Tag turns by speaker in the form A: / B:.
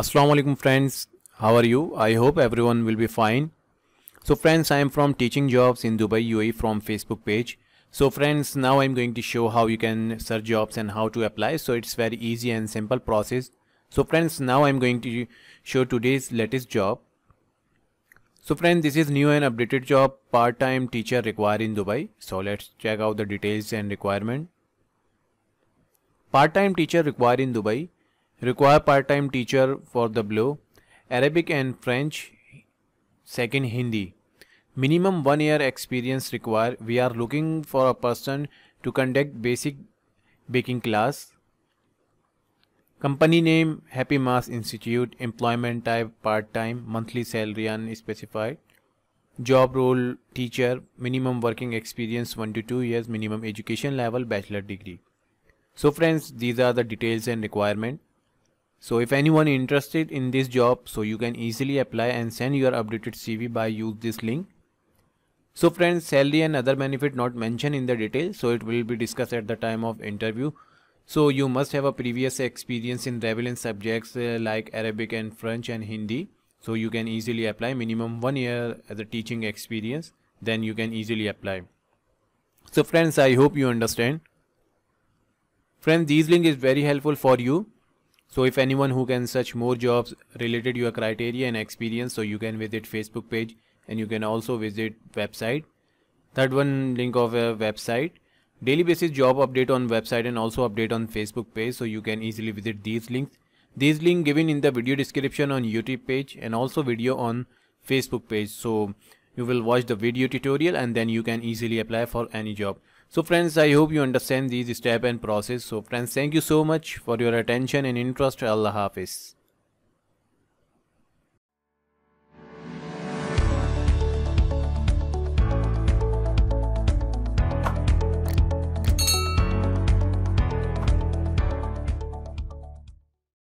A: Assalamu alaikum friends, how are you? I hope everyone will be fine. So friends, I am from Teaching Jobs in Dubai UAE from Facebook page. So friends, now I'm going to show how you can search jobs and how to apply. So it's very easy and simple process. So friends, now I'm going to show today's latest job. So friends, this is new and updated job part-time teacher required in Dubai. So let's check out the details and requirement. Part-time teacher required in Dubai require part-time teacher for the below Arabic and French second Hindi minimum one year experience required we are looking for a person to conduct basic baking class company name happy mass institute employment type part-time monthly salary unspecified job role teacher minimum working experience 1 to 2 years minimum education level bachelor degree so friends these are the details and requirement so if anyone interested in this job, so you can easily apply and send your updated CV by use this link. So friends, salary and other benefit not mentioned in the detail, so it will be discussed at the time of interview. So you must have a previous experience in relevant subjects uh, like Arabic and French and Hindi. So you can easily apply minimum one year as a teaching experience, then you can easily apply. So friends, I hope you understand. Friends, this link is very helpful for you. So if anyone who can search more jobs related to your criteria and experience, so you can visit Facebook page and you can also visit website. Third one link of a website. Daily basis job update on website and also update on Facebook page so you can easily visit these links. These link given in the video description on YouTube page and also video on Facebook page. So you will watch the video tutorial and then you can easily apply for any job. So friends, I hope you understand these step and process. So friends, thank you so much for your attention and interest. Allah Hafiz.